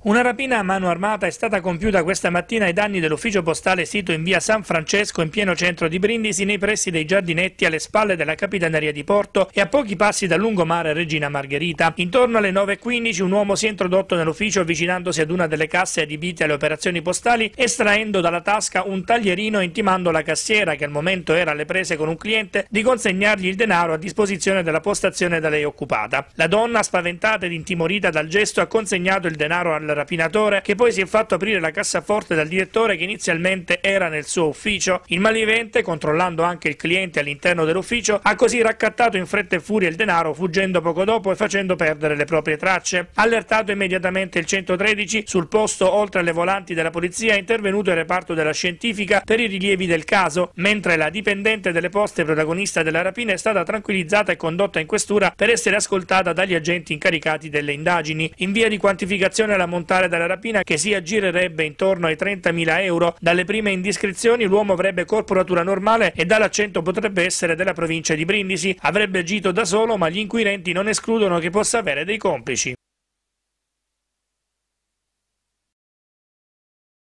Una rapina a mano armata è stata compiuta questa mattina ai danni dell'ufficio postale sito in via San Francesco in pieno centro di Brindisi nei pressi dei giardinetti alle spalle della capitaneria di Porto e a pochi passi dal lungomare Regina Margherita. Intorno alle 9.15 un uomo si è introdotto nell'ufficio avvicinandosi ad una delle casse adibite alle operazioni postali estraendo dalla tasca un taglierino e intimando alla cassiera che al momento era alle prese con un cliente di consegnargli il denaro a disposizione della postazione da lei occupata. La donna spaventata ed intimorita dal gesto ha consegnato il denaro al rapinatore che poi si è fatto aprire la cassaforte dal direttore che inizialmente era nel suo ufficio. Il malivente, controllando anche il cliente all'interno dell'ufficio, ha così raccattato in fretta e furia il denaro, fuggendo poco dopo e facendo perdere le proprie tracce. Allertato immediatamente il 113, sul posto oltre alle volanti della polizia è intervenuto il reparto della scientifica per i rilievi del caso, mentre la dipendente delle poste protagonista della rapina è stata tranquillizzata e condotta in questura per essere ascoltata dagli agenti incaricati delle indagini. In via di quantificazione la ammontare della rapina che si aggirerebbe intorno ai 30.000 euro. Dalle prime indiscrezioni l'uomo avrebbe corporatura normale e dall'accento potrebbe essere della provincia di Brindisi. Avrebbe agito da solo ma gli inquirenti non escludono che possa avere dei complici.